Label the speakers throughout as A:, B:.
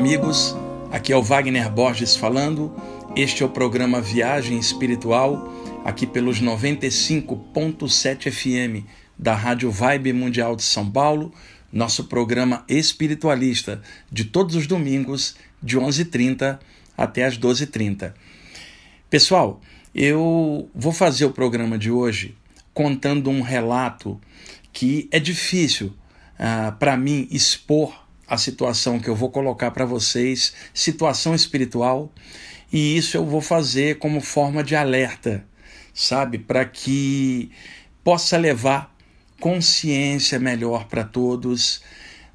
A: amigos, aqui é o Wagner Borges falando. Este é o programa Viagem Espiritual, aqui pelos 95.7 FM da Rádio Vibe Mundial de São Paulo, nosso programa espiritualista de todos os domingos, de 11h30 até as 12h30. Pessoal, eu vou fazer o programa de hoje contando um relato que é difícil uh, ah, para mim expor a situação que eu vou colocar para vocês, situação espiritual, e isso eu vou fazer como forma de alerta, sabe, para que possa levar consciência melhor para todos.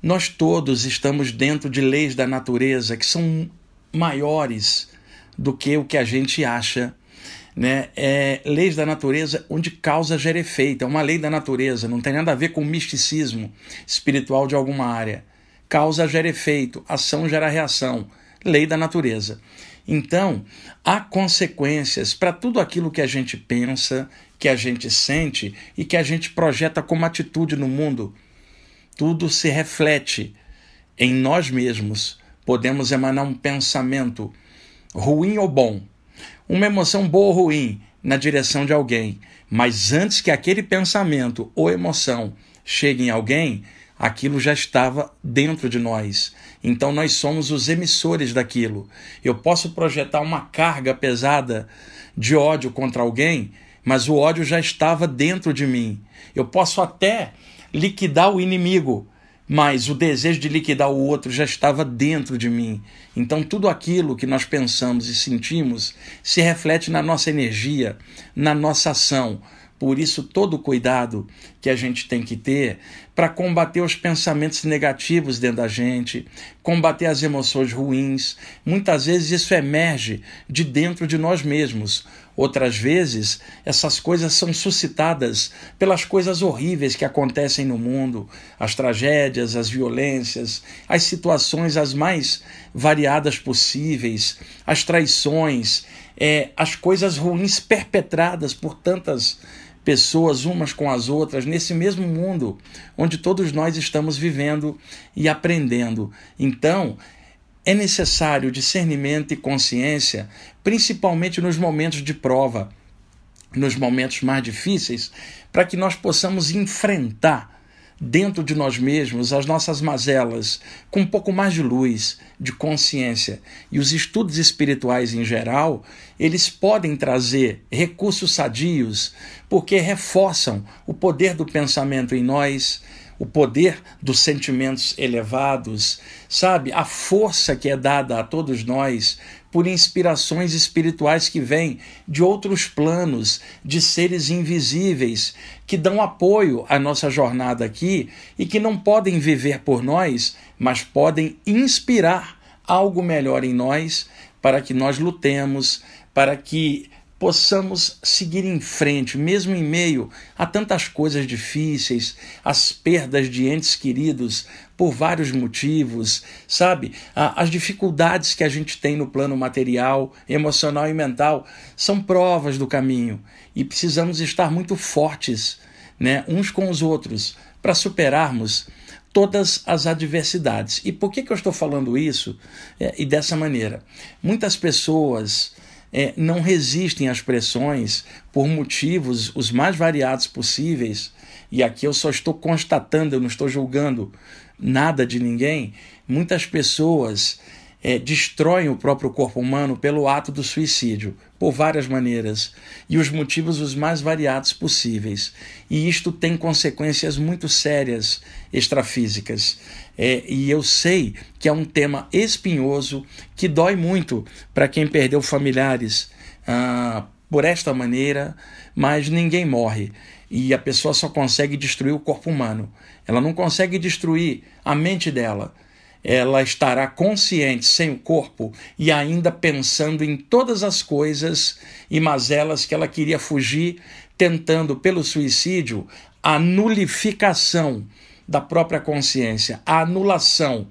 A: Nós todos estamos dentro de leis da natureza que são maiores do que o que a gente acha. Né? É, leis da natureza onde causa gera efeito, é uma lei da natureza, não tem nada a ver com misticismo espiritual de alguma área. Causa gera efeito, ação gera reação, lei da natureza. Então, há consequências para tudo aquilo que a gente pensa, que a gente sente e que a gente projeta como atitude no mundo. Tudo se reflete em nós mesmos. Podemos emanar um pensamento ruim ou bom, uma emoção boa ou ruim na direção de alguém, mas antes que aquele pensamento ou emoção chegue em alguém, aquilo já estava dentro de nós. Então nós somos os emissores daquilo. Eu posso projetar uma carga pesada de ódio contra alguém, mas o ódio já estava dentro de mim. Eu posso até liquidar o inimigo, mas o desejo de liquidar o outro já estava dentro de mim. Então, tudo aquilo que nós pensamos e sentimos se reflete na nossa energia, na nossa ação, por isso, todo o cuidado que a gente tem que ter para combater os pensamentos negativos dentro da gente, combater as emoções ruins. Muitas vezes isso emerge de dentro de nós mesmos. Outras vezes, essas coisas são suscitadas pelas coisas horríveis que acontecem no mundo, as tragédias, as violências, as situações as mais variadas possíveis, as traições, é, as coisas ruins perpetradas por tantas pessoas pessoas umas com as outras nesse mesmo mundo onde todos nós estamos vivendo e aprendendo. Então, é necessário discernimento e consciência, principalmente nos momentos de prova, nos momentos mais difíceis, para que nós possamos enfrentar dentro de nós mesmos as nossas mazelas com um pouco mais de luz, de consciência. E os estudos espirituais em geral, eles podem trazer recursos sadios, porque reforçam o poder do pensamento em nós, o poder dos sentimentos elevados, sabe? A força que é dada a todos nós por inspirações espirituais que vêm de outros planos, de seres invisíveis, que dão apoio à nossa jornada aqui e que não podem viver por nós, mas podem inspirar algo melhor em nós para que nós lutemos, para que possamos seguir em frente, mesmo em meio a tantas coisas difíceis, as perdas de entes queridos por vários motivos, sabe? As dificuldades que a gente tem no plano material, emocional e mental são provas do caminho e precisamos estar muito fortes, né, uns com os outros, para superarmos todas as adversidades. E por que, que eu estou falando isso é, e dessa maneira? Muitas pessoas é, não resistem às pressões por motivos os mais variados possíveis, e aqui eu só estou constatando, eu não estou julgando nada de ninguém, muitas pessoas é, destroem o próprio corpo humano pelo ato do suicídio, por várias maneiras, e os motivos os mais variados possíveis. E isto tem consequências muito sérias extrafísicas. É, e eu sei que é um tema espinhoso que dói muito para quem perdeu familiares ah, por esta maneira, mas ninguém morre. E a pessoa só consegue destruir o corpo humano. Ela não consegue destruir a mente dela. Ela estará consciente sem o corpo e ainda pensando em todas as coisas e mazelas que ela queria fugir, tentando pelo suicídio a nulificação da própria consciência, a anulação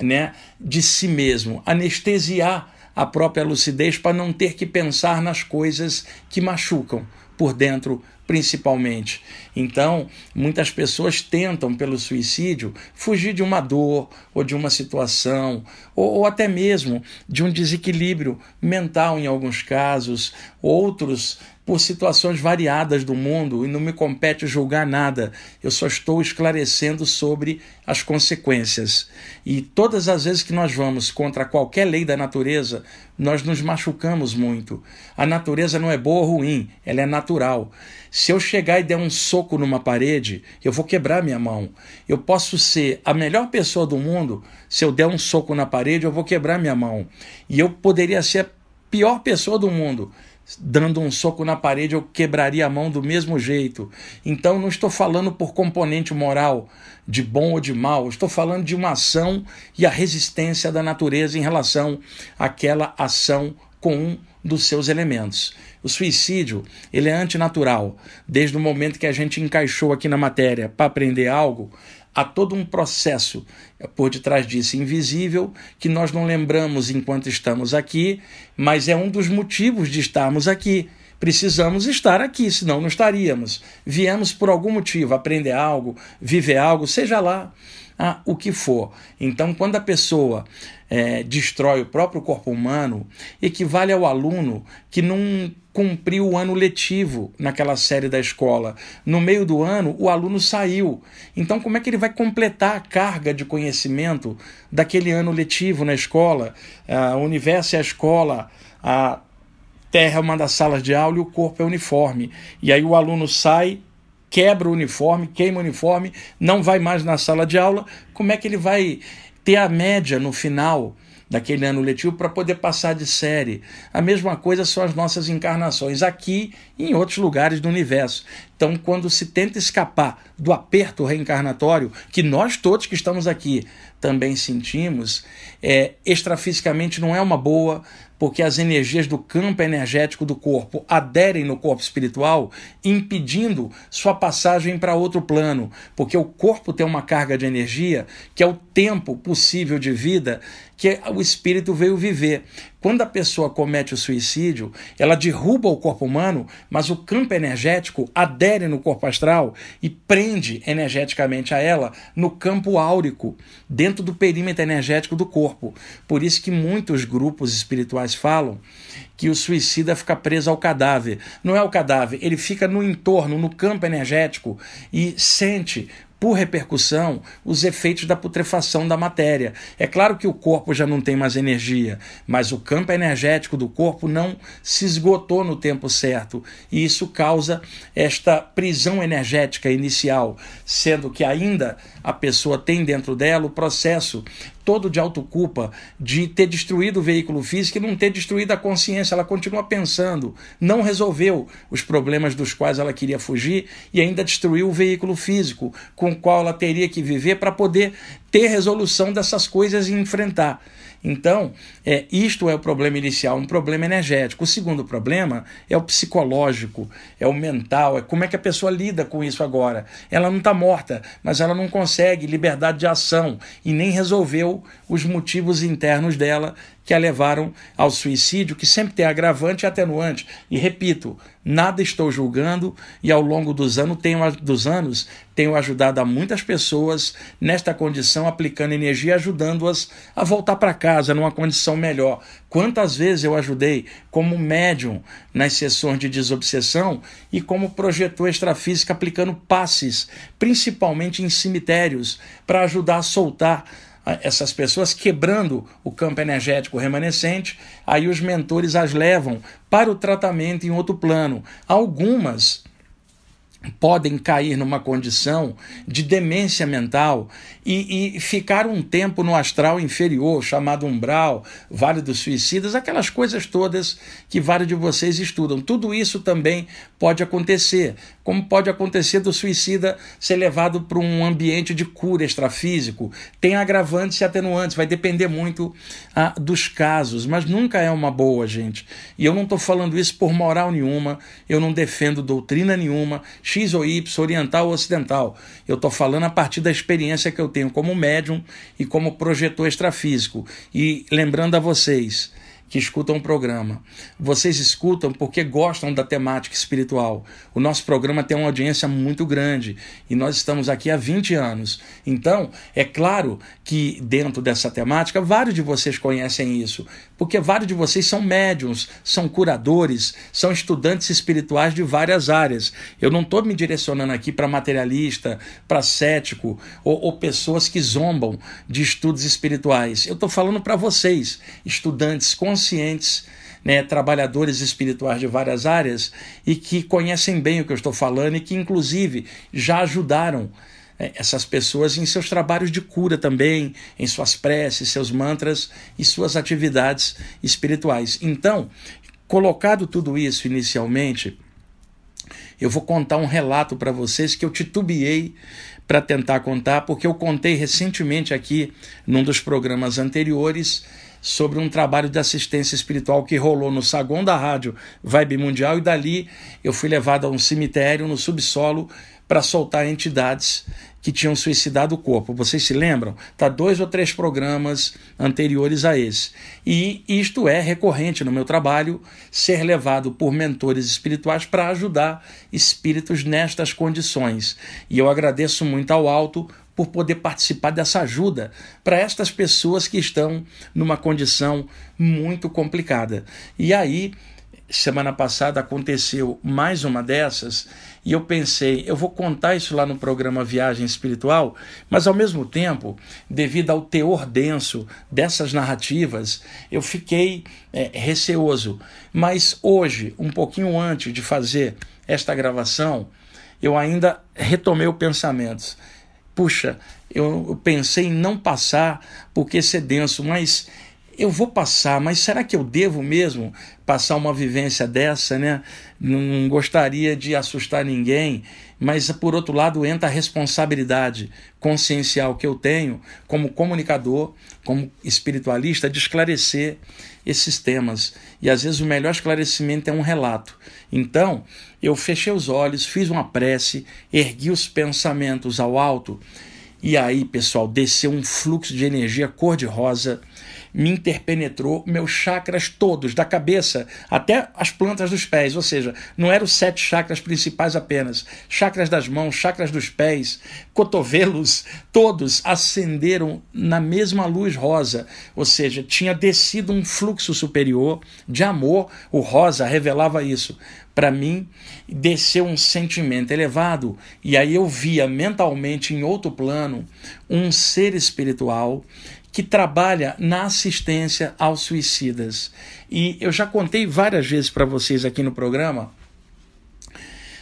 A: né, de si mesmo, anestesiar a própria lucidez para não ter que pensar nas coisas que machucam por dentro, principalmente. Então, muitas pessoas tentam, pelo suicídio, fugir de uma dor ou de uma situação, ou, ou até mesmo de um desequilíbrio mental, em alguns casos. Outros por situações variadas do mundo e não me compete julgar nada. Eu só estou esclarecendo sobre as consequências. E todas as vezes que nós vamos contra qualquer lei da natureza, nós nos machucamos muito. A natureza não é boa ou ruim, ela é natural. Se eu chegar e der um soco numa parede, eu vou quebrar minha mão. Eu posso ser a melhor pessoa do mundo, se eu der um soco na parede, eu vou quebrar minha mão. E eu poderia ser a pior pessoa do mundo dando um soco na parede, eu quebraria a mão do mesmo jeito. Então, não estou falando por componente moral, de bom ou de mal, estou falando de uma ação e a resistência da natureza em relação àquela ação com um dos seus elementos. O suicídio, ele é antinatural. Desde o momento que a gente encaixou aqui na matéria para aprender algo, Há todo um processo eh, por detrás disso invisível que nós não lembramos enquanto estamos aqui, mas é um dos motivos de estarmos aqui. Precisamos estar aqui, senão não estaríamos. Viemos por algum motivo aprender algo, viver algo, seja lá a o que for. Então, quando a pessoa é, destrói o próprio corpo humano, equivale ao aluno que não cumpriu o ano letivo naquela série da escola. No meio do ano, o aluno saiu. Então, como é que ele vai completar a carga de conhecimento daquele ano letivo na escola? a o universo é a escola, a terra é uma das salas de aula e o corpo é uniforme. E aí o aluno sai quebra o uniforme, queima o uniforme, não vai mais na sala de aula, como é que ele vai ter a média no final? daquele ano letivo para poder passar de série. A mesma coisa são as nossas encarnações aqui e em outros lugares do universo. Então, quando se tenta escapar do aperto reencarnatório, que nós todos que estamos aqui também sentimos, é, extrafisicamente não é uma boa, porque as energias do campo energético do corpo aderem no corpo espiritual, impedindo sua passagem para outro plano, porque o corpo tem uma carga de energia que é o tempo possível de vida que o espírito veio viver. Quando a pessoa comete o suicídio, ela derruba o corpo humano, mas o campo energético adere no corpo astral e prende energeticamente a ela no campo áurico, dentro do perímetro energético do corpo. Por isso que muitos grupos espirituais falam que o suicida fica preso ao cadáver. Não é o cadáver, ele fica no entorno, no campo energético e sente por repercussão, os efeitos da putrefação da matéria. É claro que o corpo já não tem mais energia, mas o campo energético do corpo não se esgotou no tempo certo, e isso causa esta prisão energética inicial, sendo que ainda a pessoa tem dentro dela o processo todo de autoculpa de ter destruído o veículo físico e não ter destruído a consciência. Ela continua pensando, não resolveu os problemas dos quais ela queria fugir e ainda destruiu o veículo físico com o qual ela teria que viver para poder ter resolução dessas coisas e enfrentar. Então, é, isto é o problema inicial, um problema energético. O segundo problema é o psicológico, é o mental, é como é que a pessoa lida com isso agora. Ela não está morta, mas ela não consegue liberdade de ação e nem resolveu os motivos internos dela que a levaram ao suicídio, que sempre tem agravante e atenuante. E repito, nada estou julgando e ao longo dos anos tenho, dos anos, tenho ajudado a muitas pessoas nesta condição, aplicando energia, ajudando-as a voltar para casa numa condição melhor. Quantas vezes eu ajudei como médium nas sessões de desobsessão e como projetor extrafísico aplicando passes, principalmente em cemitérios, para ajudar a soltar essas pessoas, quebrando o campo energético remanescente, aí os mentores as levam para o tratamento em outro plano. Algumas podem cair numa condição de demência mental e, e, ficar um tempo no astral inferior, chamado umbral, Vale dos Suicidas, aquelas coisas todas que vários de vocês estudam. Tudo isso também pode acontecer, como pode acontecer do suicida ser levado para um ambiente de cura extrafísico. Tem agravantes e atenuantes, vai depender muito ah, dos casos, mas nunca é uma boa, gente. E eu não estou falando isso por moral nenhuma, eu não defendo doutrina nenhuma X ou Y, oriental ou ocidental. Eu estou falando a partir da experiência que eu tenho como médium e como projetor extrafísico. E lembrando a vocês que escutam o programa, vocês escutam porque gostam da temática espiritual. O nosso programa tem uma audiência muito grande e nós estamos aqui há 20 anos. Então, é claro que dentro dessa temática, vários de vocês conhecem isso, porque vários de vocês são médiums, são curadores, são estudantes espirituais de várias áreas. Eu não estou me direcionando aqui para materialista, para cético ou, ou, pessoas que zombam de estudos espirituais. Eu estou falando para vocês, estudantes conscientes. Né, trabalhadores espirituais de várias áreas e que conhecem bem o que eu estou falando e que, inclusive, já ajudaram é, essas pessoas em seus trabalhos de cura também, em suas preces, seus mantras e suas atividades espirituais. Então, colocado tudo isso inicialmente, eu vou contar um relato para vocês que eu titubeei para tentar contar, porque eu contei recentemente aqui num dos programas anteriores sobre um trabalho de assistência espiritual que rolou no saguão da rádio Vibe Mundial e dali eu fui levado a um cemitério no subsolo para soltar entidades que tinham suicidado o corpo. Vocês se lembram? Está dois ou três programas anteriores a esse. E isto é recorrente no meu trabalho, ser levado por mentores espirituais para ajudar espíritos nestas condições. E eu agradeço muito ao alto por poder participar dessa ajuda para estas pessoas que estão numa condição muito complicada. E aí, semana passada aconteceu mais uma dessas e eu pensei, eu vou contar isso lá no programa Viagem Espiritual, mas ao mesmo tempo, devido ao teor denso dessas narrativas, eu fiquei é, receoso. Mas hoje, um pouquinho antes de fazer esta gravação, eu ainda retomei o pensamento. Puxa, eu pensei em não passar porque ser denso, mas eu vou passar, mas será que eu devo mesmo passar uma vivência dessa, né? Não gostaria de assustar ninguém, mas por outro lado entra a responsabilidade consciencial que eu tenho como comunicador, como espiritualista, de esclarecer esses temas. E às vezes o melhor esclarecimento é um relato. Então, eu fechei os olhos, fiz uma prece, ergui os pensamentos ao alto, e aí, pessoal, desceu um fluxo de energia cor-de-rosa me interpenetrou meus chakras todos, da cabeça até as plantas dos pés. Ou seja, não eram sete chakras principais apenas. Chakras das mãos, chakras dos pés, cotovelos, todos acenderam na mesma luz rosa. Ou seja, tinha descido um fluxo superior de amor. O rosa revelava isso para mim desceu um sentimento elevado e aí eu via mentalmente em outro plano um ser espiritual que trabalha na assistência aos suicidas. E eu já contei várias vezes para vocês aqui no programa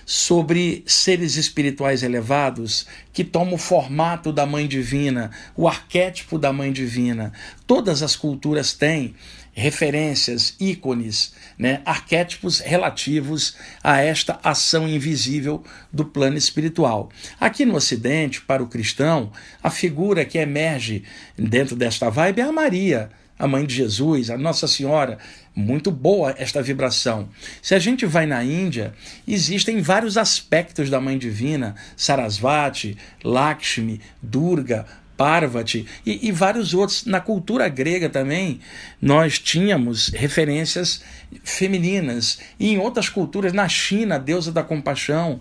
A: sobre seres espirituais elevados que tomam o formato da mãe divina, o arquétipo da mãe divina. Todas as culturas têm referências, ícones, né, arquétipos relativos a esta ação invisível do plano espiritual. Aqui no Ocidente, para o cristão, a figura que emerge dentro desta vibe é a Maria, a mãe de Jesus, a Nossa Senhora. Muito boa esta vibração. Se a gente vai na Índia, existem vários aspectos da Mãe Divina: Sarasvati, Lakshmi, Durga, Parvati e, e vários outros. Na cultura grega também, nós tínhamos referências femininas. E em outras culturas, na China, a deusa da compaixão,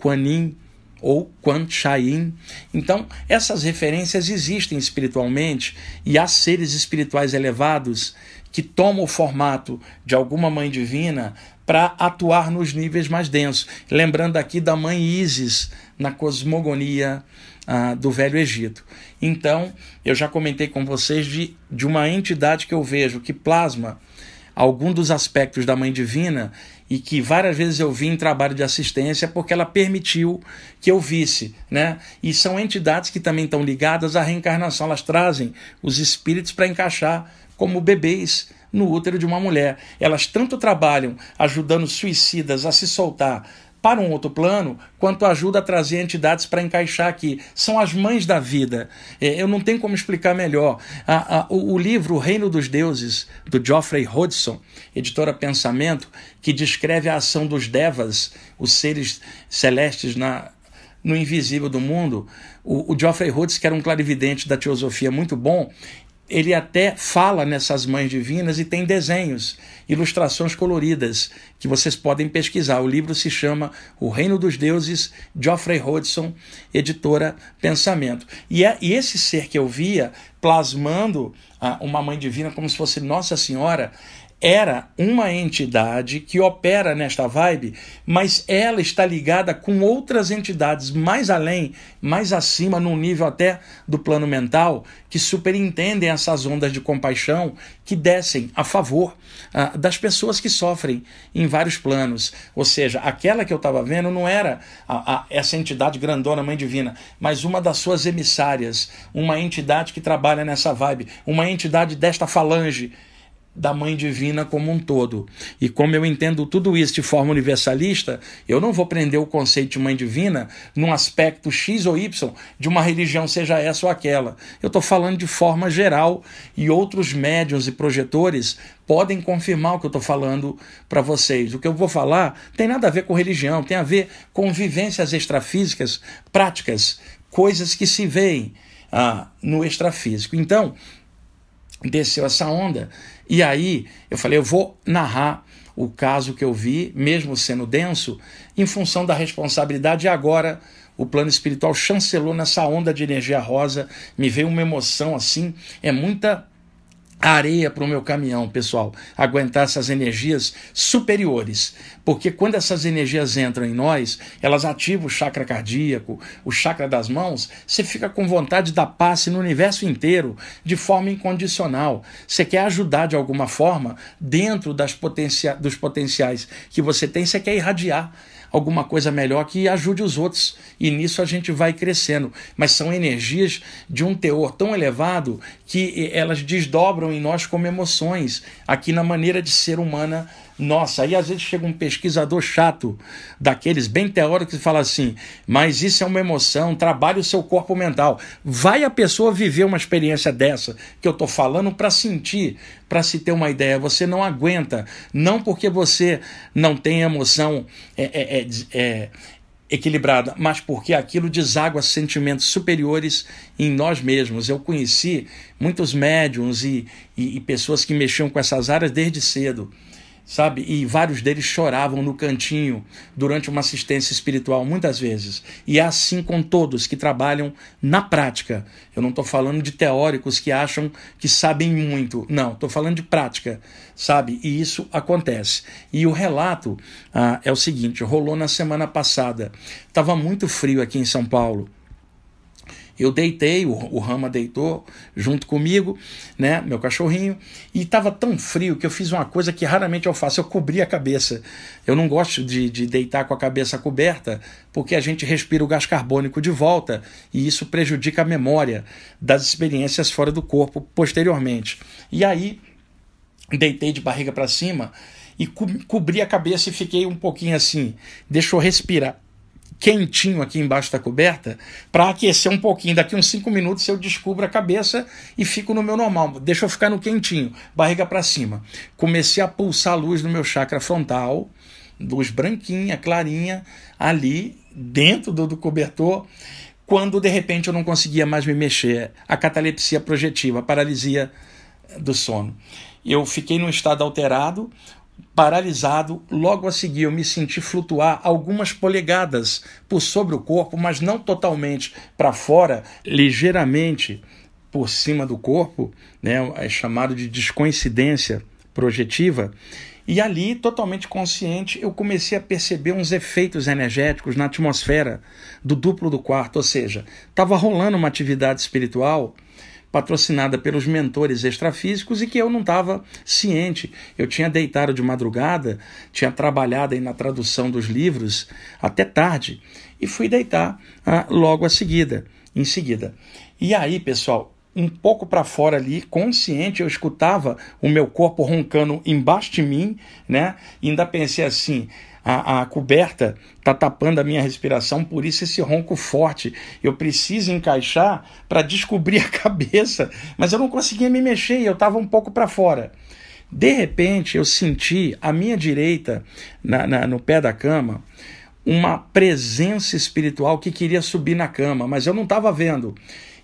A: Quan Yin, ou Quan Chaim. Então, essas referências existem espiritualmente e há seres espirituais elevados que toma o formato de alguma mãe divina para atuar nos níveis mais densos. Lembrando aqui da mãe Isis na cosmogonia ah, do Velho Egito. Então, eu já comentei com vocês de, de uma entidade que eu vejo que plasma algum dos aspectos da mãe divina e que várias vezes eu vi em trabalho de assistência porque ela permitiu que eu visse, né? E são entidades que também estão ligadas à reencarnação, elas trazem os espíritos para encaixar como bebês no útero de uma mulher. Elas tanto trabalham ajudando suicidas a se soltar para um outro plano, quanto ajuda a trazer entidades para encaixar aqui. São as mães da vida. É, eu não tenho como explicar melhor. A, a, o, o, livro O Reino dos Deuses, do Geoffrey Hodgson, editora Pensamento, que descreve a ação dos devas, os seres celestes na, no invisível do mundo. O, o Geoffrey Hodgson, que era um clarividente da teosofia muito bom, ele até fala nessas mães divinas e tem desenhos, ilustrações coloridas que vocês podem pesquisar. O livro se chama O Reino dos Deuses, Geoffrey Hodgson, editora Pensamento. E, é, e esse ser que eu via plasmando uma mãe divina como se fosse Nossa Senhora, era uma entidade que opera nesta vibe, mas ela está ligada com outras entidades mais além, mais acima, num nível até do plano mental, que superintendem essas ondas de compaixão que descem a favor ah, das pessoas que sofrem em vários planos. Ou seja, aquela que eu estava vendo não era a, a, essa entidade grandona, mãe divina, mas uma das suas emissárias, uma entidade que trabalha nessa vibe, uma entidade desta falange da Mãe Divina como um todo. E como eu entendo tudo isso de forma universalista, eu não vou prender o conceito de Mãe Divina num aspecto X ou Y de uma religião, seja essa ou aquela. Eu estou falando de forma geral e outros médiuns e projetores podem confirmar o que eu estou falando para vocês. O que eu vou falar tem nada a ver com religião, tem a ver com vivências extrafísicas, práticas, coisas que se veem ah, no extrafísico. Então, desceu essa onda e aí eu falei, eu vou narrar o caso que eu vi, mesmo sendo denso, em função da responsabilidade. E agora o plano espiritual chancelou nessa onda de energia rosa. Me veio uma emoção assim, é muita areia para o meu caminhão, pessoal, aguentar essas energias superiores. Porque quando essas energias entram em nós, elas ativam o chakra cardíaco, o chakra das mãos, você fica com vontade da passe no universo inteiro, de forma incondicional. Você quer ajudar de alguma forma, dentro das potencia dos potenciais que você tem, você quer irradiar alguma coisa melhor que ajude os outros. E nisso a gente vai crescendo. Mas são energias de um teor tão elevado que eh, elas desdobram em nós como emoções, aqui na maneira de ser humana nossa, aí às vezes chega um pesquisador chato, daqueles bem teóricos, e fala assim: mas isso é uma emoção, trabalhe o seu corpo mental. Vai a pessoa viver uma experiência dessa que eu estou falando para sentir, para se ter uma ideia. Você não aguenta, não porque você não tem emoção é, é, é, é, equilibrada, mas porque aquilo deságua sentimentos superiores em nós mesmos. Eu conheci muitos médiums e, e, e pessoas que mexiam com essas áreas desde cedo sabe? E vários deles choravam no cantinho durante uma assistência espiritual, muitas vezes. E é assim com todos que trabalham na prática. Eu não estou falando de teóricos que acham que sabem muito. Não, estou falando de prática, sabe? E isso acontece. E o relato ah, é o seguinte: rolou na semana passada. Estava muito frio aqui em São Paulo eu deitei, o, o Rama deitou junto comigo, né, meu cachorrinho, e estava tão frio que eu fiz uma coisa que raramente eu faço, eu cobri a cabeça. Eu não gosto de, de deitar com a cabeça coberta, porque a gente respira o gás carbônico de volta e isso prejudica a memória das experiências fora do corpo posteriormente. E aí deitei de barriga para cima e co cobri a cabeça e fiquei um pouquinho assim, deixou respirar quentinho aqui embaixo da coberta para aquecer um pouquinho. Daqui uns 5 minutos eu descubro a cabeça e fico no meu normal. Deixa eu ficar no quentinho, barriga para cima. Comecei a pulsar a luz no meu chakra frontal, luz branquinha, clarinha, ali dentro do, do cobertor. Quando de repente eu não conseguia mais me mexer, a catalepsia projetiva, a paralisia do sono. Eu fiquei num estado alterado, Paralisado, logo a seguir eu me senti flutuar algumas polegadas por sobre o corpo, mas não totalmente para fora, ligeiramente por cima do corpo, né, é chamado de descoincidência projetiva. E ali, totalmente consciente, eu comecei a perceber uns efeitos energéticos na atmosfera do duplo do quarto, ou seja, estava rolando uma atividade espiritual patrocinada pelos mentores extrafísicos e que eu não estava ciente. Eu tinha deitado de madrugada, tinha trabalhado aí na tradução dos livros até tarde e fui deitar ah, logo a seguida, em seguida. E aí, pessoal, um pouco para fora ali, consciente, eu escutava o meu corpo roncando embaixo de mim, né? E ainda pensei assim: a, a coberta está tapando a minha respiração, por isso esse ronco forte. Eu preciso encaixar para descobrir a cabeça, mas eu não conseguia me mexer, eu estava um pouco para fora. De repente, eu senti à minha direita, na, na, no pé da cama, uma presença espiritual que queria subir na cama, mas eu não estava vendo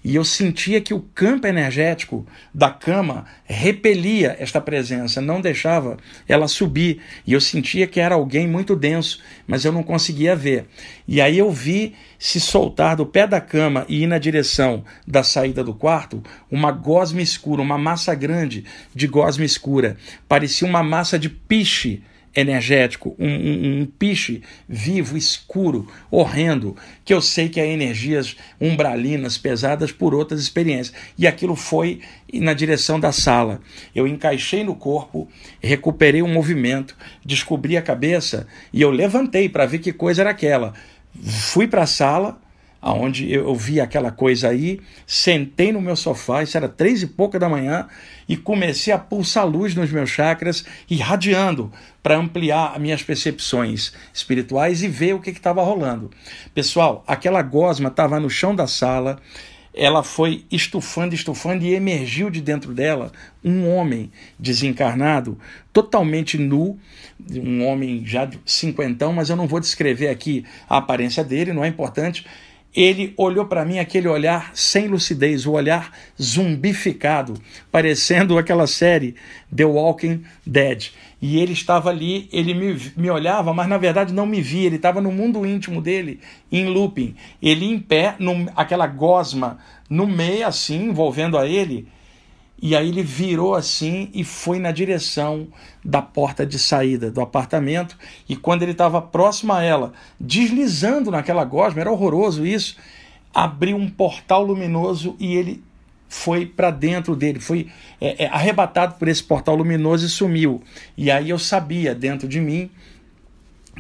A: e eu sentia que o campo energético da cama repelia esta presença, não deixava ela subir. E eu sentia que era alguém muito denso, mas eu não conseguia ver. E aí eu vi se soltar do pé da cama e ir na direção da saída do quarto uma gosma escura, uma massa grande de gosma escura. Parecia uma massa de piche energético, um, um, um, piche vivo, escuro, horrendo, que eu sei que é energias umbralinas pesadas por outras experiências. E aquilo foi na direção da sala. Eu encaixei no corpo, recuperei o um movimento, descobri a cabeça e eu levantei para ver que coisa era aquela. Fui para a sala aonde eu, vi aquela coisa aí, sentei no meu sofá, isso era três e pouca da manhã, e comecei a pulsar luz nos meus chakras, irradiando para ampliar minhas percepções espirituais e ver o que estava rolando. Pessoal, aquela gosma estava no chão da sala, ela foi estufando, estufando e emergiu de dentro dela um homem desencarnado, totalmente nu, um homem já de cinquentão, mas eu não vou descrever aqui a aparência dele, não é importante ele olhou para mim aquele olhar sem lucidez, o olhar zumbificado, parecendo aquela série The Walking Dead. E ele estava ali, ele me, me olhava, mas na verdade não me via, ele estava no mundo íntimo dele, em looping. Ele em pé, num, aquela gosma no meio, assim, envolvendo a ele, e aí ele virou assim e foi na direção da porta de saída do apartamento. E quando ele estava próximo a ela, deslizando naquela gosma, era horroroso isso, abriu um portal luminoso e ele foi para dentro dele, foi é, é, arrebatado por esse portal luminoso e sumiu. E aí eu sabia dentro de mim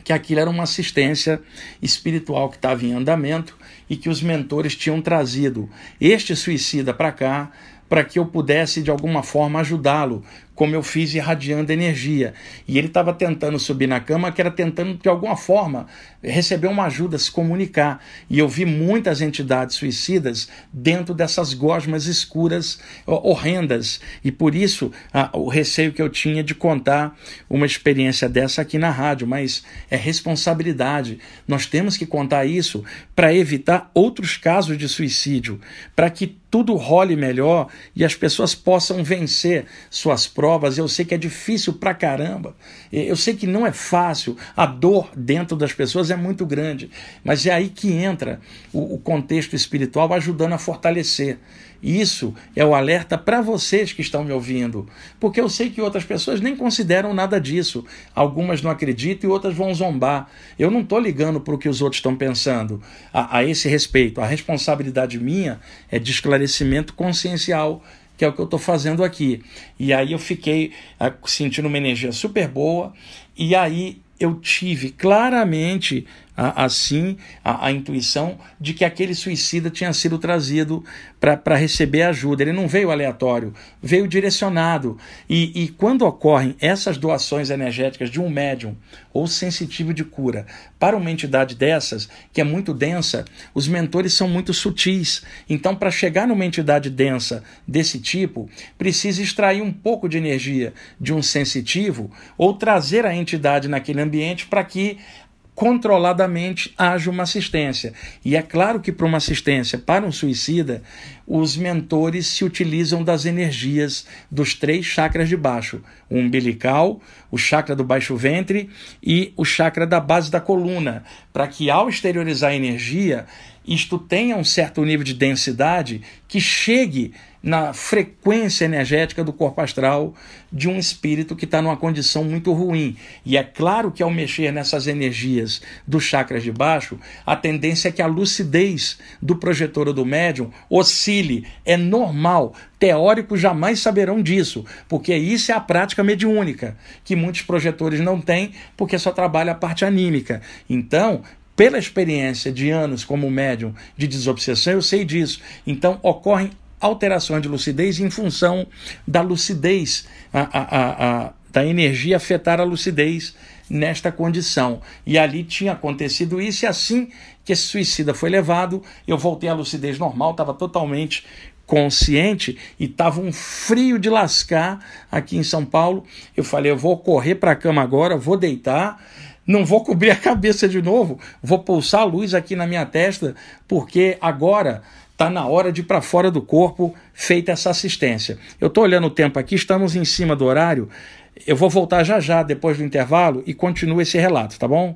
A: que aquilo era uma assistência espiritual que estava em andamento e que os mentores tinham trazido este suicida para cá para que eu pudesse de alguma forma ajudá-lo como eu fiz irradiando energia. E ele estava tentando subir na cama, que era tentando de alguma forma receber uma ajuda, se comunicar. E eu vi muitas entidades suicidas dentro dessas gosmas escuras horrendas. E por isso a, o receio que eu tinha de contar uma experiência dessa aqui na rádio, mas é responsabilidade. Nós temos que contar isso para evitar outros casos de suicídio, para que tudo role melhor e as pessoas possam vencer suas próprias provas, eu sei que é difícil pra caramba, eu sei que não é fácil, a dor dentro das pessoas é muito grande, mas é aí que entra o, o contexto espiritual ajudando a fortalecer. Isso é o alerta para vocês que estão me ouvindo, porque eu sei que outras pessoas nem consideram nada disso. Algumas não acreditam e outras vão zombar. Eu não estou ligando para o que os outros estão pensando a, a esse respeito. A responsabilidade minha é de esclarecimento consciencial que é o que eu estou fazendo aqui. E aí eu fiquei sentindo uma energia super boa, e aí eu tive claramente assim a, a, intuição de que aquele suicida tinha sido trazido para receber ajuda. Ele não veio aleatório, veio direcionado. E, e quando ocorrem essas doações energéticas de um médium ou sensitivo de cura para uma entidade dessas, que é muito densa, os mentores são muito sutis. Então, para chegar numa entidade densa desse tipo, precisa extrair um pouco de energia de um sensitivo ou trazer a entidade naquele ambiente para que controladamente haja uma assistência. E é claro que para uma assistência, para um suicida, os mentores se utilizam das energias dos três chakras de baixo: o umbilical, o chakra do baixo ventre e o chakra da base da coluna, para que ao exteriorizar a energia, isto tenha um certo nível de densidade que chegue na frequência energética do corpo astral de um espírito que está numa condição muito ruim. E é claro que ao mexer nessas energias dos chakras de baixo, a tendência é que a lucidez do projetor ou do médium oscile. É normal. Teóricos jamais saberão disso, porque isso é a prática mediúnica, que muitos projetores não têm, porque só trabalha a parte anímica. Então, pela experiência de anos como médium de desobsessão, eu sei disso. Então, ocorrem alterações de lucidez em função da lucidez, a, a, a, da energia afetar a lucidez nesta condição. E ali tinha acontecido isso, e assim que esse suicida foi levado, eu voltei à lucidez normal, estava totalmente consciente e estava um frio de lascar aqui em São Paulo. Eu falei, eu vou correr para a cama agora, vou deitar não vou cobrir a cabeça de novo, vou pulsar a luz aqui na minha testa, porque agora está na hora de ir para fora do corpo feita essa assistência. Eu estou olhando o tempo aqui, estamos em cima do horário, eu vou voltar já já depois do intervalo e continuo esse relato, tá bom?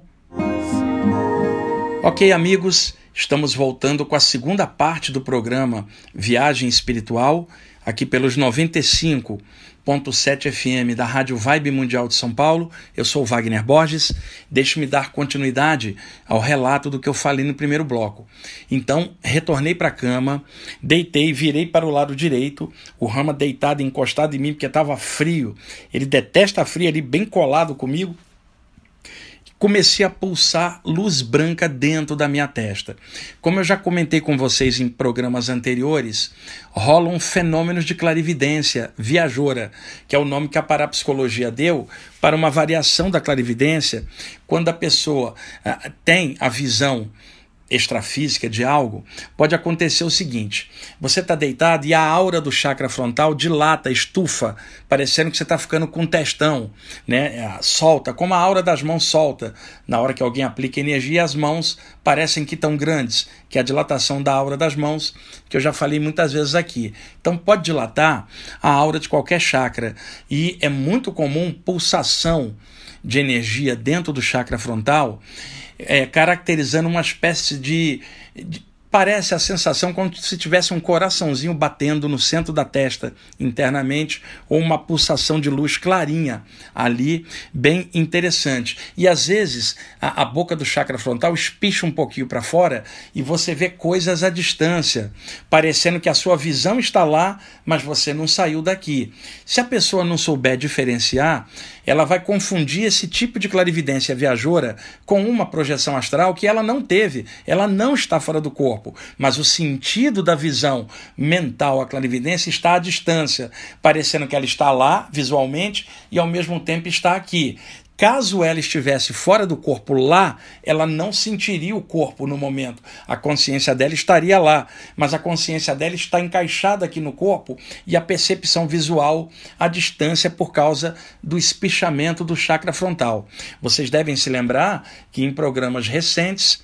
A: Ok, amigos, estamos voltando com a segunda parte do programa Viagem Espiritual, aqui pelos 95 101.7 FM da Rádio Vibe Mundial de São Paulo. Eu sou Wagner Borges. Deixe-me dar continuidade ao relato do que eu falei no primeiro bloco. Então, retornei para a cama, deitei, virei para o lado direito, o Rama deitado encostado em mim porque estava frio. Ele detesta frio ali, bem colado comigo comecei a pulsar luz branca dentro da minha testa. Como eu já comentei com vocês em programas anteriores, rolam fenômenos de clarividência viajoura, que é o nome que a parapsicologia deu para uma variação da clarividência, quando a pessoa ah, tem a visão extrafísica de algo, pode acontecer o seguinte: você está deitado e a aura do chakra frontal dilata, estufa, parecendo que você está ficando com um testão, né? É, solta, como a aura das mãos solta. Na hora que alguém aplica energia, as mãos parecem que tão grandes, que é a dilatação da aura das mãos, que eu já falei muitas vezes aqui. Então pode dilatar a aura de qualquer chakra e é muito comum pulsação de energia dentro do chakra frontal é, caracterizando uma espécie de, de parece a sensação como se tivesse um coraçãozinho batendo no centro da testa internamente ou uma pulsação de luz clarinha ali, bem interessante. E às vezes a, a boca do chakra frontal espicha um pouquinho para fora e você vê coisas à distância, parecendo que a sua visão está lá, mas você não saiu daqui. Se a pessoa não souber diferenciar, ela vai confundir esse tipo de clarividência viajoura com uma projeção astral que ela não teve, ela não está fora do corpo, mas o sentido da visão mental à clarividência está à distância, parecendo que ela está lá visualmente e ao mesmo tempo está aqui caso ela estivesse fora do corpo lá, ela não sentiria o corpo no momento. A consciência dela estaria lá, mas a consciência dela está encaixada aqui no corpo e a percepção visual à distância por causa do espichamento do chakra frontal. Vocês devem se lembrar que em programas recentes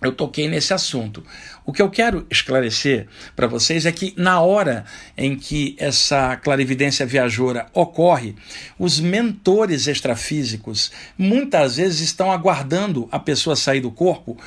A: eu toquei nesse assunto. O que eu quero esclarecer para vocês é que, na hora em que essa clarividência viajoura ocorre, os mentores extrafísicos muitas vezes estão aguardando a pessoa sair do corpo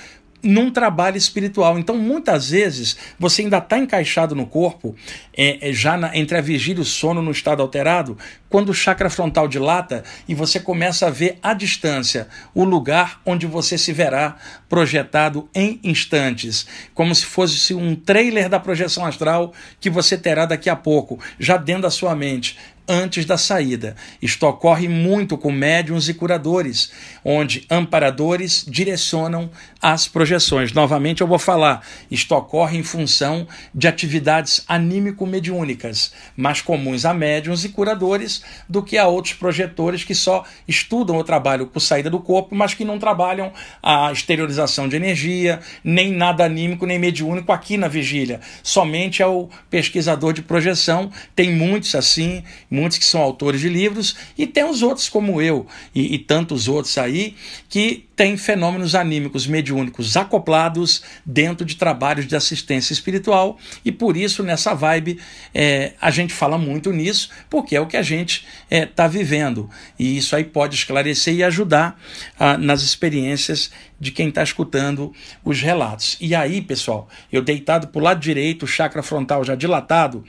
A: num trabalho espiritual. Então, muitas vezes, você ainda está encaixado no corpo, é, é, já na, entre a vigília e o sono no estado alterado, quando o chakra frontal dilata e você começa a ver à distância o lugar onde você se verá projetado em instantes, como se fosse um trailer da projeção astral que você terá daqui a pouco, já dentro da sua mente antes da saída. Isto ocorre muito com médiums e curadores, onde amparadores direcionam as projeções. Novamente eu vou falar, isto ocorre em função de atividades anímico-mediúnicas, mais comuns a médiums e curadores do que a outros projetores que só estudam o trabalho com saída do corpo, mas que não trabalham a exteriorização de energia, nem nada anímico, nem mediúnico aqui na vigília. Somente é o pesquisador de projeção, tem muitos assim, muitos que são autores de livros, e tem os outros como eu e, e tantos outros aí que têm fenômenos anímicos mediúnicos acoplados dentro de trabalhos de assistência espiritual, e por isso nessa vibe é, a gente fala muito nisso, porque é o que a gente está é, tá vivendo, e isso aí pode esclarecer e ajudar a, ah, nas experiências de quem está escutando os relatos. E aí, pessoal, eu deitado para o lado direito, chakra frontal já dilatado,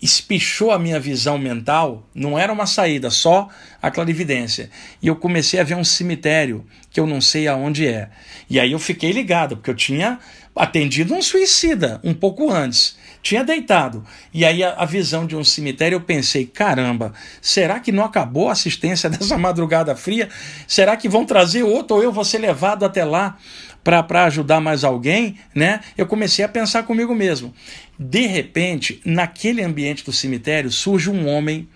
A: espichou a minha visão mental, não era uma saída, só a clarividência. E eu comecei a ver um cemitério que eu não sei aonde é. E aí eu fiquei ligado, porque eu tinha atendido um suicida um pouco antes, tinha deitado. E aí a, a visão de um cemitério, eu pensei, caramba, será que não acabou a assistência dessa madrugada fria? Será que vão trazer outro ou eu vou ser levado até lá? para ajudar mais alguém, né? Eu comecei a pensar comigo mesmo. De repente, naquele ambiente do cemitério surge um homem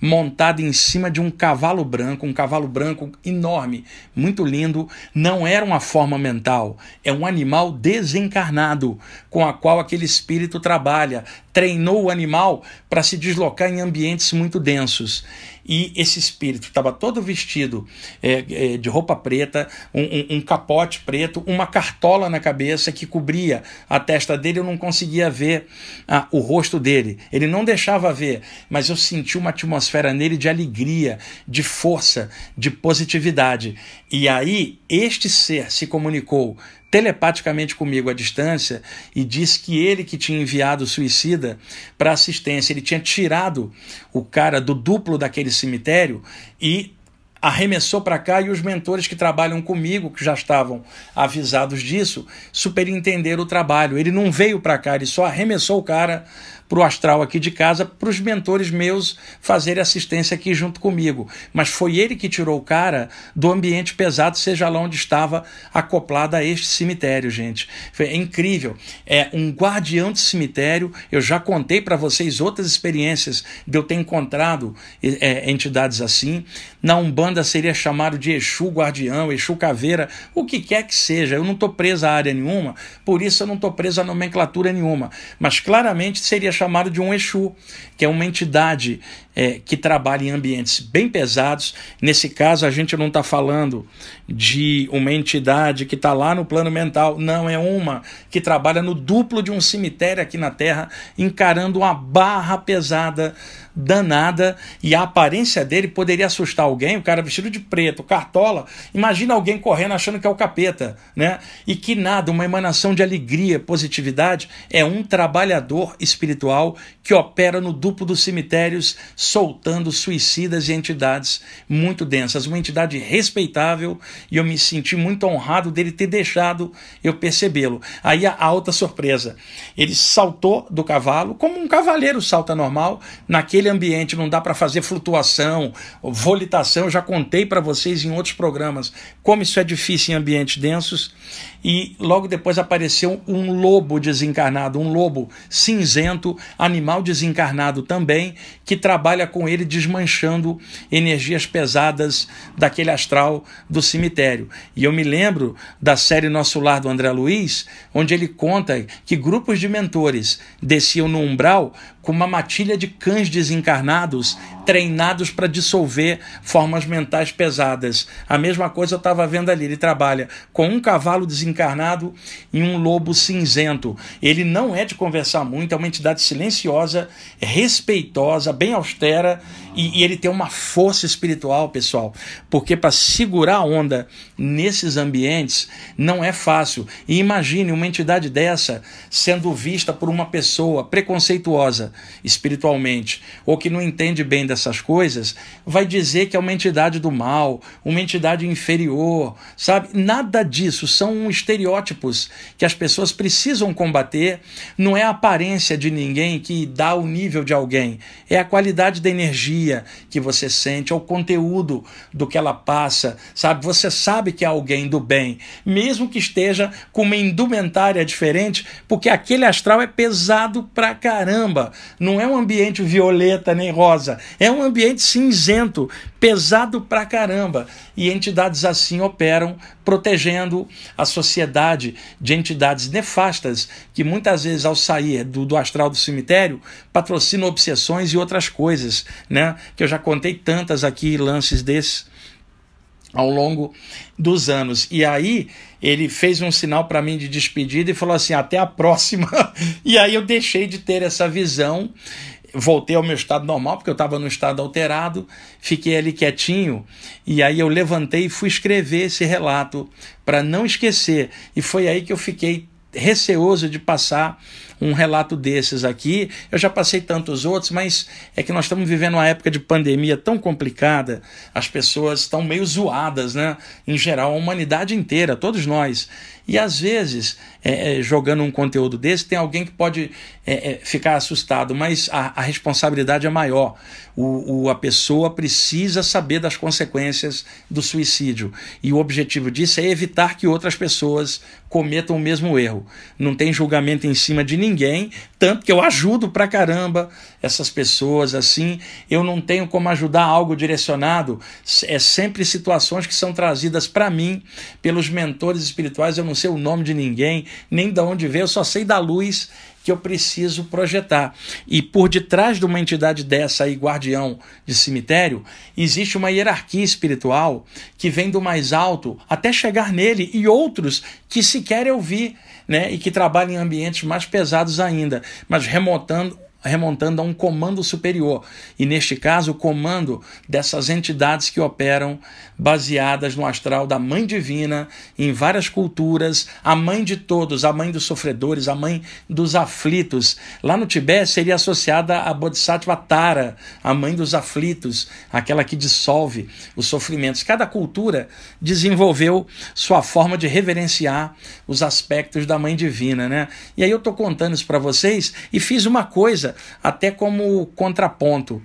A: Montado em cima de um cavalo branco, um cavalo branco enorme, muito lindo. Não era uma forma mental, é um animal desencarnado com a qual aquele espírito trabalha. Treinou o animal para se deslocar em ambientes muito densos e esse espírito estava todo vestido é, é, de roupa preta, um, um, um, capote preto, uma cartola na cabeça que cobria a testa dele. Eu não conseguia ver ah, o rosto dele, ele não deixava ver, mas eu senti uma atmosfera atmosfera nele de alegria, de força, de positividade. E aí, este ser se comunicou telepaticamente comigo à distância e disse que ele que tinha enviado o suicida para assistência, ele tinha tirado o cara do duplo daquele cemitério e arremessou para cá e os mentores que trabalham comigo, que já estavam avisados disso, superintenderam o trabalho. Ele não veio para cá, ele só arremessou o cara para o astral aqui de casa, para os mentores meus fazerem assistência aqui junto comigo. Mas foi ele que tirou o cara do ambiente pesado, seja lá onde estava acoplado a este cemitério, gente. É incrível. É um guardião de cemitério. Eu já contei para vocês outras experiências de eu ter encontrado é, é, entidades assim. Na Umbanda seria chamado de Exu Guardião, Exu Caveira, o que quer que seja. Eu não estou preso a área nenhuma, por isso eu não estou preso a nomenclatura nenhuma. Mas claramente seria chamado de um Exu, que é uma entidade é, que trabalha em ambientes bem pesados. Nesse caso, a gente não está falando de uma entidade que está lá no plano mental, não, é uma que trabalha no duplo de um cemitério aqui na Terra, encarando uma barra pesada danada e a aparência dele poderia assustar alguém, o cara vestido de preto, cartola. Imagina alguém correndo achando que é o capeta, né? E que nada, uma emanação de alegria, positividade, é um trabalhador espiritual que opera no duplo dos cemitérios soltando suicidas e entidades muito densas. Uma entidade respeitável e eu me senti muito honrado dele ter deixado eu percebê-lo. Aí a alta surpresa. Ele saltou do cavalo, como um cavaleiro salta normal, naquele ambiente, não dá para fazer flutuação, volitação. Eu já contei para vocês em outros programas como isso é difícil em ambientes densos e logo depois apareceu um lobo desencarnado, um lobo cinzento, animal desencarnado também, que trabalha com ele desmanchando energias pesadas daquele astral do cemitério. E eu me lembro da série Nosso Lar do André Luiz, onde ele conta que grupos de mentores desciam no umbral com uma matilha de cães desencarnados treinados para dissolver formas mentais pesadas. A mesma coisa eu estava vendo ali. Ele trabalha com um cavalo desencarnado e um lobo cinzento. Ele não é de conversar muito, é uma entidade silenciosa, respeitosa, bem austera e, e ele tem uma força espiritual, pessoal, porque para segurar a onda nesses ambientes não é fácil. E imagine uma entidade dessa sendo vista por uma pessoa preconceituosa espiritualmente ou que não entende bem dessas coisas, vai dizer que é uma entidade do mal, uma entidade inferior, sabe? Nada disso, são estereótipos que as pessoas precisam combater, não é a aparência de ninguém que dá o nível de alguém, é a qualidade da energia que você sente, é o conteúdo do que ela passa, sabe? Você sabe que é alguém do bem, mesmo que esteja com uma indumentária diferente, porque aquele astral é pesado pra caramba não é um ambiente violeta nem rosa, é um ambiente cinzento, pesado pra caramba. E entidades assim operam protegendo a sociedade de entidades nefastas que muitas vezes ao sair do, do astral do cemitério patrocinam obsessões e outras coisas, né? Que eu já contei tantas aqui lances desses ao longo dos anos. E aí ele fez um sinal para mim de despedida e falou assim: até a próxima. e aí eu deixei de ter essa visão, voltei ao meu estado normal, porque eu estava no estado alterado, fiquei ali quietinho. E aí eu levantei e fui escrever esse relato para não esquecer. E foi aí que eu fiquei receoso de passar um relato desses aqui. Eu já passei tantos outros, mas é que nós estamos vivendo uma época de pandemia tão complicada, as pessoas estão meio zoadas, né? Em geral, a humanidade inteira, todos nós. E às vezes, é, é jogando um conteúdo desse, tem alguém que pode é, é, ficar assustado, mas a, a responsabilidade é maior. O, o, a pessoa precisa saber das consequências do suicídio. E o objetivo disso é evitar que outras pessoas cometam o mesmo erro. Não tem julgamento em cima de ninguém ninguém, tanto que eu ajudo pra caramba essas pessoas assim. Eu não tenho como ajudar algo direcionado, é sempre situações que são trazidas para mim pelos mentores espirituais. Eu não sei o nome de ninguém, nem de onde veio, eu só sei da luz que eu preciso projetar. E por detrás de uma entidade dessa aí, guardião de cemitério, existe uma hierarquia espiritual que vem do mais alto até chegar nele e outros que sequer eu vi né, e que trabalha em ambientes mais pesados ainda, mas remontando remontando a um comando superior, e neste caso, o comando dessas entidades que operam baseadas no astral da Mãe Divina, em várias culturas, a mãe de todos, a mãe dos sofredores, a mãe dos aflitos. Lá no Tibete seria associada a Bodhisattva Tara, a mãe dos aflitos, aquela que dissolve os sofrimentos. Cada cultura desenvolveu sua forma de reverenciar os aspectos da Mãe Divina, né? E aí eu tô contando isso para vocês e fiz uma coisa até como contraponto.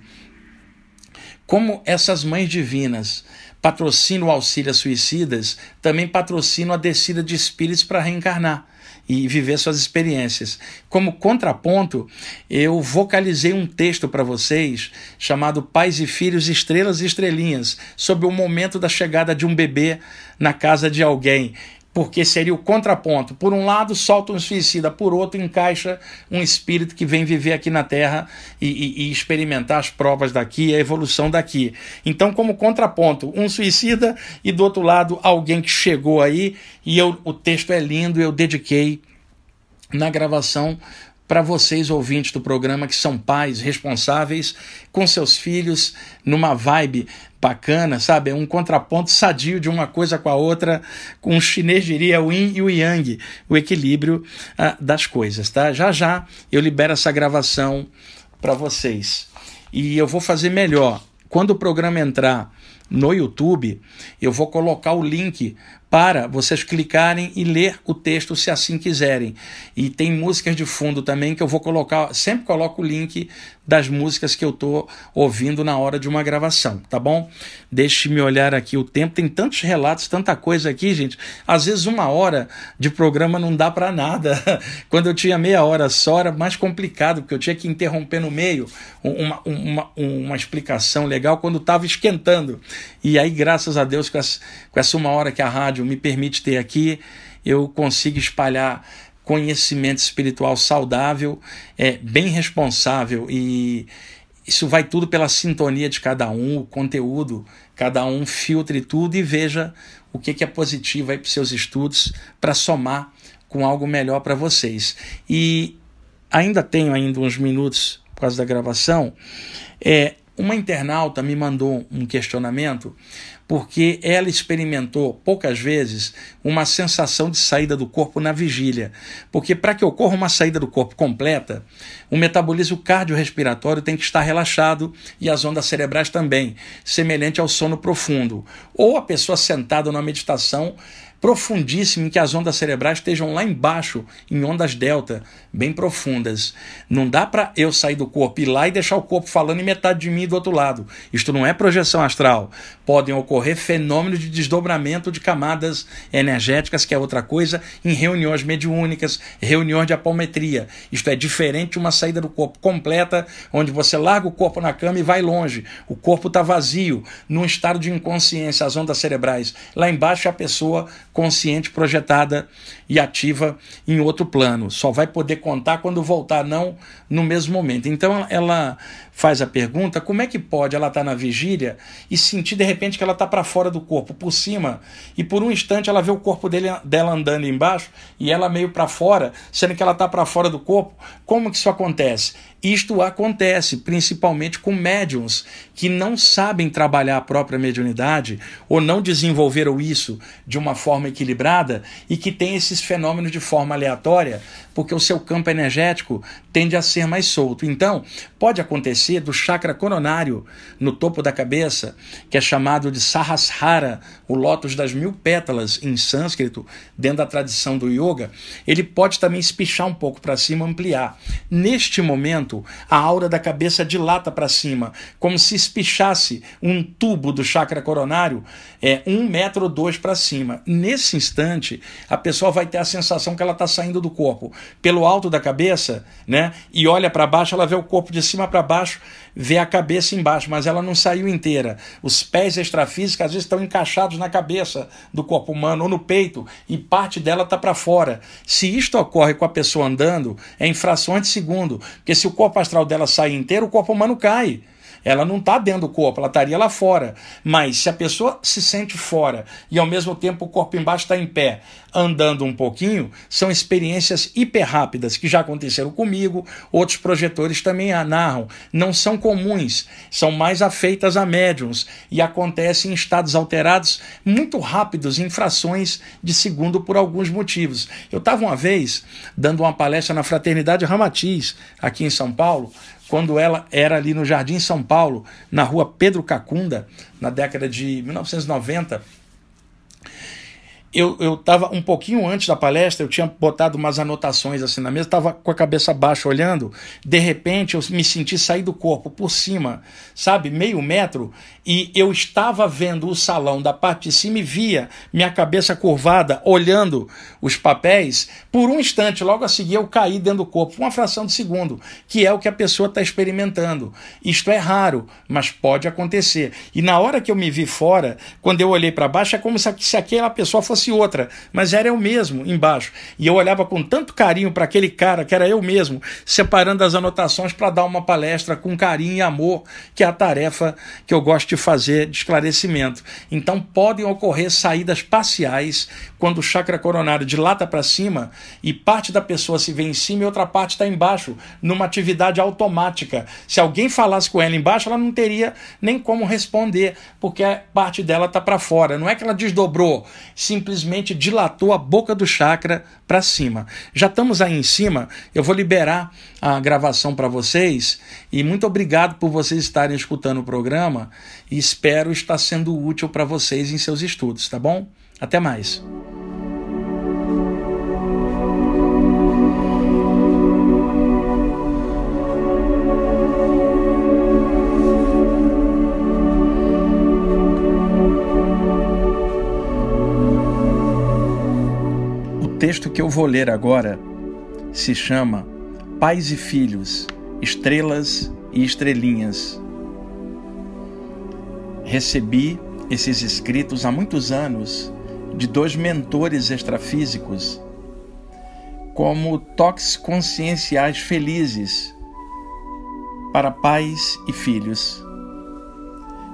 A: Como essas mães divinas patrocinam o auxílio a suicidas, também patrocinam a descida de espíritos para reencarnar e viver suas experiências. Como contraponto, eu vocalizei um texto para vocês chamado Pais e Filhos, Estrelas e Estrelinhas, sobre o momento da chegada de um bebê na casa de alguém porque seria o contraponto. Por um lado, solta um suicida, por outro, encaixa um espírito que vem viver aqui na Terra e, e, e experimentar as provas daqui, a evolução daqui. Então, como contraponto, um suicida e do outro lado, alguém que chegou aí, e eu, o texto é lindo, eu dediquei na gravação para vocês, ouvintes do programa, que são pais responsáveis com seus filhos, numa vibe bacana, sabe? É um contraponto sadio de uma coisa com a outra, com o chinês diria o yin e o yang, o equilíbrio ah, das coisas, tá? Já já eu libero essa gravação para vocês. E eu vou fazer melhor. Quando o programa entrar no YouTube, eu vou colocar o link para vocês clicarem e ler o texto se assim quiserem. E tem músicas de fundo também que eu vou colocar, sempre coloco o link das músicas que eu tô ouvindo na hora de uma gravação, tá bom? Deixe-me olhar aqui o tempo, tem tantos relatos, tanta coisa aqui, gente. Às vezes uma hora de programa não dá para nada. Quando eu tinha meia hora só era mais complicado, porque eu tinha que interromper no meio uma, uma, uma explicação legal quando estava esquentando. E aí, graças a Deus, com essa, com essa uma hora que a rádio me permite ter aqui, eu consigo espalhar conhecimento espiritual saudável, é, bem responsável e isso vai tudo pela sintonia de cada um, o conteúdo, cada um filtre tudo e veja o que, que é positivo aí para seus estudos para somar com algo melhor para vocês. E ainda tenho ainda uns minutos por causa da gravação. É, uma internauta me mandou um questionamento porque ela experimentou poucas vezes uma sensação de saída do corpo na vigília. Porque para que ocorra uma saída do corpo completa, o metabolismo cardiorrespiratório tem que estar relaxado e as ondas cerebrais também, semelhante ao sono profundo. Ou a pessoa sentada numa meditação profundíssimo em que as ondas cerebrais estejam lá embaixo, em ondas delta, bem profundas. Não dá para eu sair do corpo e ir lá e deixar o corpo falando e metade de mim do outro lado. Isto não é projeção astral podem ocorrer fenômenos de desdobramento de camadas energéticas, que é outra coisa, em reuniões mediúnicas, reuniões de apometria. Isto é diferente de uma saída do corpo completa, onde você larga o corpo na cama e vai longe. O corpo está vazio, num estado de inconsciência, as ondas cerebrais. Lá embaixo é a pessoa consciente, projetada e ativa em outro plano. Só vai poder contar quando voltar, não no mesmo momento. Então ela faz a pergunta, como é que pode ela estar tá na vigília e sentir de repente que ela está para fora do corpo, por cima, e por um instante ela vê o corpo dele, dela andando embaixo e ela meio para fora, sendo que ela está para fora do corpo? Como que isso acontece? Isto acontece principalmente com médiums que não sabem trabalhar a própria mediunidade ou não desenvolveram isso de uma forma equilibrada e que têm esses fenômenos de forma aleatória, porque o seu campo energético tende a ser mais solto. Então, pode acontecer do chakra coronário no topo da cabeça, que é chamado de Sahasrara, o lótus das mil pétalas em sânscrito, dentro da tradição do yoga, ele pode também espichar um pouco para cima, ampliar. Neste momento, alto, a aura da cabeça dilata para cima, como se espichasse um tubo do chakra coronário é, um metro ou dois para cima. Nesse instante, a pessoa vai ter a sensação que ela está saindo do corpo pelo alto da cabeça, né? E olha para baixo, ela vê o corpo de cima para baixo, vê a cabeça embaixo, mas ela não saiu inteira. Os pés extrafísicos às vezes estão encaixados na cabeça do corpo humano ou no peito e parte dela está para fora. Se isto ocorre com a pessoa andando, é em frações de segundo, porque se o corpo corpo astral dela sai inteiro, o corpo humano cai. Ela não está dentro do corpo, ela estaria lá fora. Mas se a pessoa se sente fora e ao mesmo tempo o corpo embaixo está em pé, andando um pouquinho, são experiências hiper rápidas que já aconteceram comigo, outros projetores também a narram. Não são comuns, são mais afeitas a médiums e acontecem em estados alterados muito rápidos, em frações de segundo por alguns motivos. Eu estava uma vez dando uma palestra na Fraternidade Ramatiz, aqui em São Paulo, quando ela era ali no Jardim São Paulo, na rua Pedro Cacunda, na década de 1990 eu, eu tava um pouquinho antes da palestra, eu tinha botado umas anotações assim na mesa, tava com a cabeça baixa olhando, de repente eu me senti sair do corpo por cima, sabe, meio metro, e eu estava vendo o salão da parte de cima e via minha cabeça curvada, olhando os papéis, por um instante, logo a seguir eu caí dentro do corpo, uma fração de segundo, que é o que a pessoa está experimentando. Isto é raro, mas pode acontecer. E na hora que eu me vi fora, quando eu olhei para baixo, é como se aquela pessoa fosse fosse outra, mas era eu mesmo embaixo. E eu olhava com tanto carinho para aquele cara que era eu mesmo, separando as anotações para dar uma palestra com carinho e amor, que é a tarefa que eu gosto de fazer de esclarecimento. Então podem ocorrer saídas parciais quando o chakra coronário dilata para cima e parte da pessoa se vê em cima e outra parte está embaixo, numa atividade automática. Se alguém falasse com ela embaixo, ela não teria nem como responder, porque parte dela está para fora. Não é que ela desdobrou, simplesmente simplesmente dilatou a boca do chakra para cima. Já estamos aí em cima, eu vou liberar a gravação para vocês e muito obrigado por vocês estarem escutando o programa e espero estar sendo útil para vocês em seus estudos, tá bom? Até mais. texto que eu vou ler agora se chama Pais e Filhos, Estrelas e Estrelinhas. Recebi esses escritos há muitos anos de dois mentores extrafísicos como toques conscienciais felizes para pais e filhos.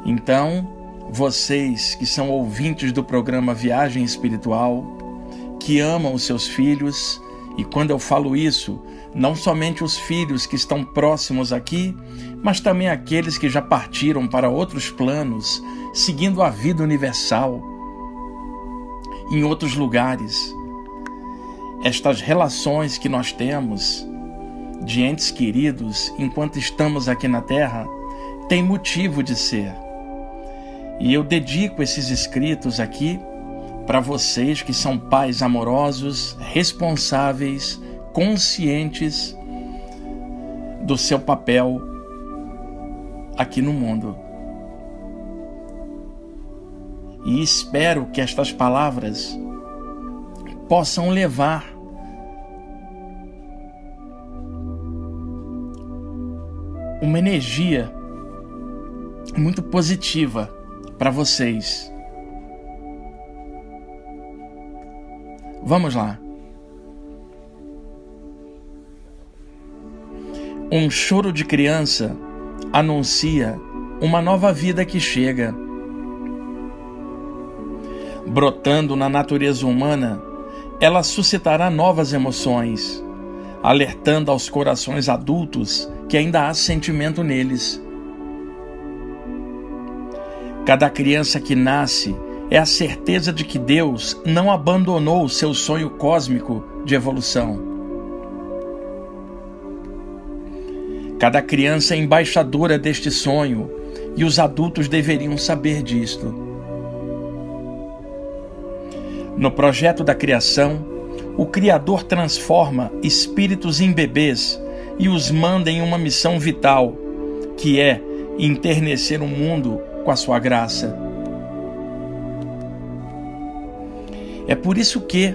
A: Então, vocês que são ouvintes do programa Viagem Espiritual, que amam os seus filhos, e quando eu falo isso, não somente os filhos que estão próximos aqui, mas também aqueles que já partiram para outros planos, seguindo a vida universal em outros lugares. Estas relações que nós temos de entes queridos enquanto estamos aqui na Terra têm motivo de ser. E eu dedico esses escritos aqui para vocês que são pais amorosos, responsáveis, conscientes do seu papel aqui no mundo. E espero que estas palavras possam levar uma energia muito positiva para vocês. Vamos lá. Um choro de criança anuncia uma nova vida que chega. Brotando na natureza humana, ela suscitará novas emoções, alertando aos corações adultos que ainda há sentimento neles. Cada criança que nasce é a certeza de que Deus não abandonou o seu sonho cósmico de evolução. Cada criança é embaixadora deste sonho e os adultos deveriam saber disto. No projeto da criação, o Criador transforma espíritos em bebês e os manda em uma missão vital, que é enternecer o mundo com a sua graça. É por isso que,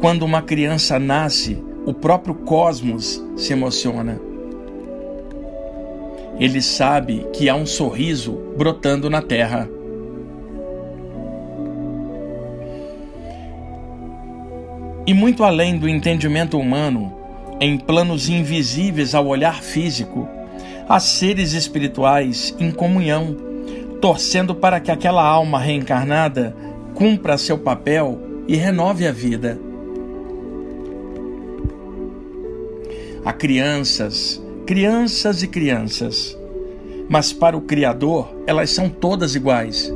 A: quando uma criança nasce, o próprio cosmos se emociona. Ele sabe que há um sorriso brotando na terra. E muito além do entendimento humano, em planos invisíveis ao olhar físico, há seres espirituais em comunhão, torcendo para que aquela alma reencarnada cumpra seu papel e renove a vida. A crianças, crianças e crianças, mas para o Criador elas são todas iguais.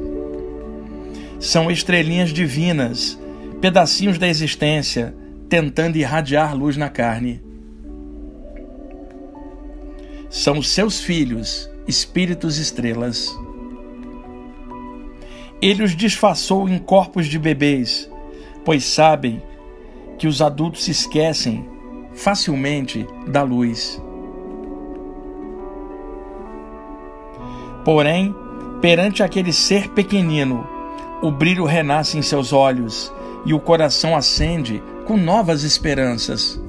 A: São estrelinhas divinas, pedacinhos da existência, tentando irradiar luz na carne. São os seus filhos, espíritos estrelas. Ele os disfarçou em corpos de bebês pois sabem que os adultos se esquecem facilmente da luz. Porém, perante aquele ser pequenino, o brilho renasce em seus olhos e o coração acende com novas esperanças.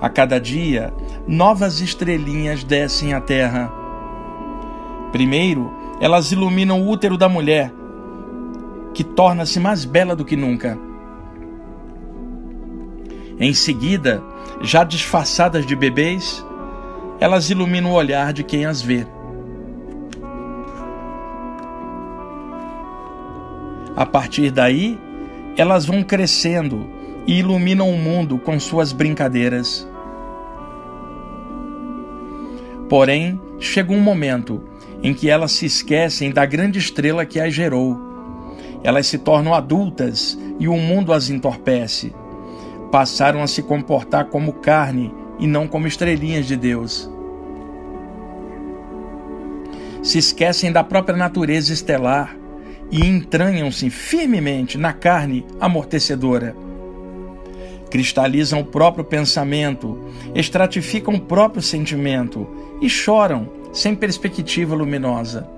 A: A cada dia, novas estrelinhas descem à terra. Primeiro, elas iluminam o útero da mulher que torna-se mais bela do que nunca. Em seguida, já disfarçadas de bebês, elas iluminam o olhar de quem as vê. A partir daí, elas vão crescendo e iluminam o mundo com suas brincadeiras. Porém, chega um momento em que elas se esquecem da grande estrela que as gerou elas se tornam adultas e o mundo as entorpece. Passaram a se comportar como carne e não como estrelinhas de Deus. Se esquecem da própria natureza estelar e entranham-se firmemente na carne amortecedora. Cristalizam o próprio pensamento, estratificam o próprio sentimento e choram sem perspectiva luminosa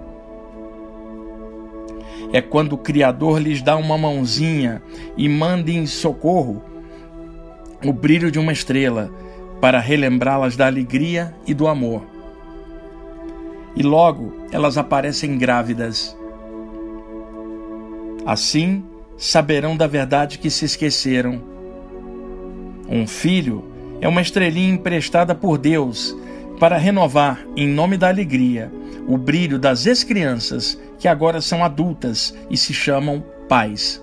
A: é quando o Criador lhes dá uma mãozinha e manda em socorro o brilho de uma estrela para relembrá-las da alegria e do amor. E logo elas aparecem grávidas. Assim saberão da verdade que se esqueceram. Um filho é uma estrelinha emprestada por Deus para renovar, em nome da alegria, o brilho das ex-crianças que agora são adultas e se chamam pais.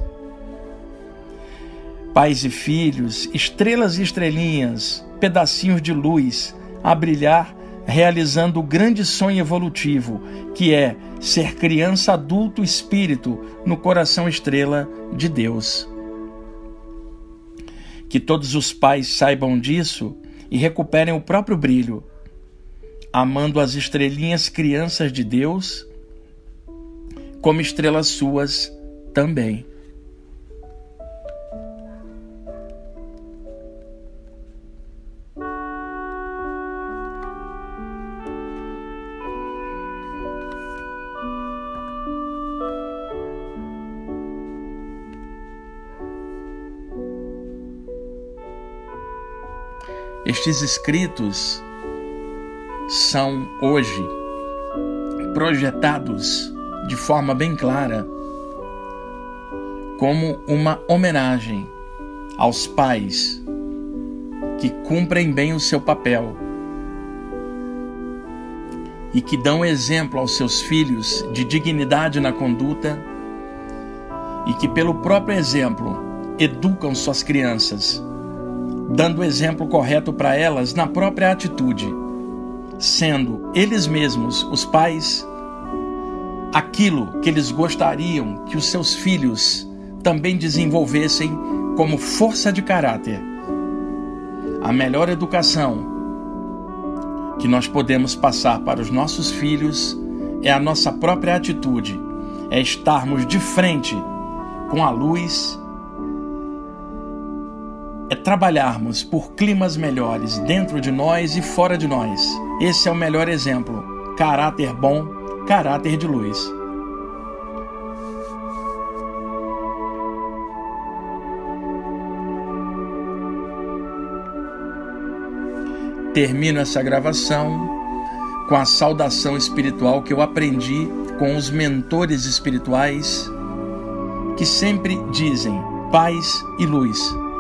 A: Pais e filhos, estrelas e estrelinhas, pedacinhos de luz a brilhar, realizando o grande sonho evolutivo, que é ser criança, adulto, espírito no coração estrela de Deus. Que todos os pais saibam disso e recuperem o próprio brilho, amando as estrelinhas crianças de Deus como estrelas suas também. Estes escritos são hoje projetados de forma bem clara como uma homenagem aos pais que cumprem bem o seu papel e que dão exemplo aos seus filhos de dignidade na conduta e que, pelo próprio exemplo, educam suas crianças, dando o exemplo correto para elas na própria atitude, sendo eles mesmos, os pais, aquilo que eles gostariam que os seus filhos também desenvolvessem como força de caráter. A melhor educação que nós podemos passar para os nossos filhos é a nossa própria atitude, é estarmos de frente com a luz, é trabalharmos por climas melhores dentro de nós e fora de nós. Esse é o melhor exemplo. Caráter bom Caráter de Luz. Termino essa gravação com a saudação espiritual que eu aprendi com os mentores espirituais que sempre dizem paz e luz.